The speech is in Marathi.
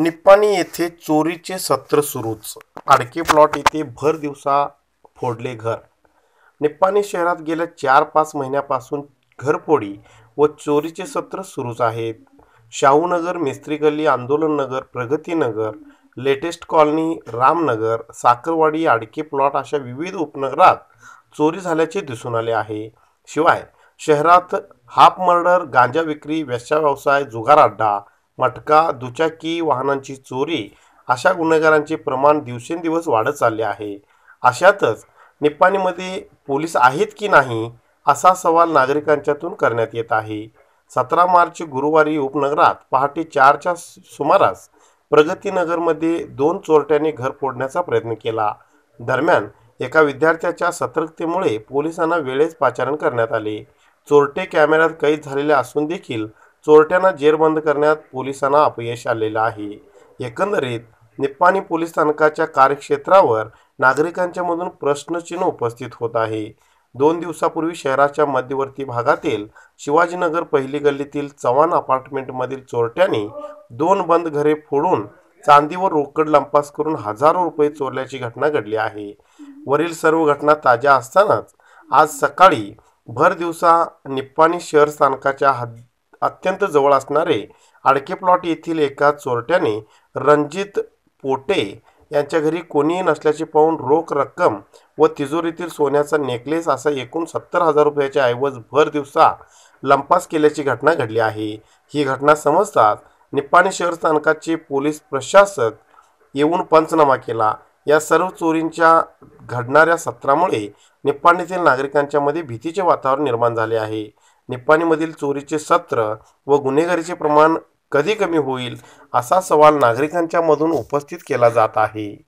निप्पाणी येथे चोरीचे सत्र सुरूच आडके प्लॉट येथे भर दिवसा फोडले घर निप्पाणी शहरात गेल्या चार पाच महिन्यापासून घरफोडी व चोरीचे सत्र सुरूच आहेत Shahunagar Mistri Galli Pragati Pragatinagar latest colony Ramnagar Sakharwadi Adke plot अशा विविध उपनगरात चोरी झाल्याचे दिसून आले आहे शिवाय शहरात हाफ मर्डर गांजा विक्री व्यवसाय जुगार अड्डा मटका दुचाकी वाहनांची चोरी अशा गुन्हेगारांचे प्रमाण दिवसेंदिवस वाढत चालले आहे अशातच निप्पाणीमध्ये पोलीस आहेत की नाही असा सवाल नागरिकांच्यातून करण्यात येत आहे सतरा मार्च गुरुवारी उपनगरात पहाटे चारच्या सुमारास प्रगतीनगरमध्ये दोन चोरट्यांनी घर फोडण्याचा प्रयत्न केला दरम्यान एका विद्यार्थ्याच्या सतर्कतेमुळे पोलिसांना वेळेस पाचारण करण्यात आले चोरटे कॅमेऱ्यात कैद झालेले असून देखील चोरट्यांना जेरबंद करण्यात पोलिसांना अपयश आलेलं आहे एकंदरीत निप्पाणी पोलीस स्थानकाच्या कार्यक्षेत्रावर नागरिकांच्या मधून प्रश्नचिन्ह उपस्थित होत आहे दोन दिवसापूर्वी शहराच्या मध्यवर्ती भागातील शिवाजीनगर पहिली गल्लीतील चव्हाण अपार्टमेंटमधील चोरट्यांनी दोन बंद घरे फोडून चांदीवर रोकड लंपास करून हजारो रुपये चोरल्याची घटना घडली आहे वरील सर्व घटना ताज्या असतानाच आज सकाळी भर दिवसा निप्पाणी शहर स्थानकाच्या हद्द अत्यंत जवळ असणारे आडके प्लॉट येथील एका चोरट्याने रणजित पोटे यांच्या घरी कोणीही नसल्याचे पाहून रोख रक्कम व तिजोरीतील सोन्याचा नेकलेस असा एकूण सत्तर हजार रुपयाच्या ऐवज भर दिवसा लंपास केल्याची घटना घडली आहे ही घटना समजताच निप्पाणी शहर स्थानकाचे पोलीस प्रशासक येऊन पंचनामा केला या सर्व चोरींच्या घडणाऱ्या सत्रामुळे निप्पाणीतील नागरिकांच्यामध्ये भीतीचे वातावरण निर्माण झाले आहे निपाणीमधील चोरीचे सत्र व गुन्हेगारीचे प्रमाण कधी कमी होईल असा सवाल नागरिकांच्या मधून उपस्थित केला जात आहे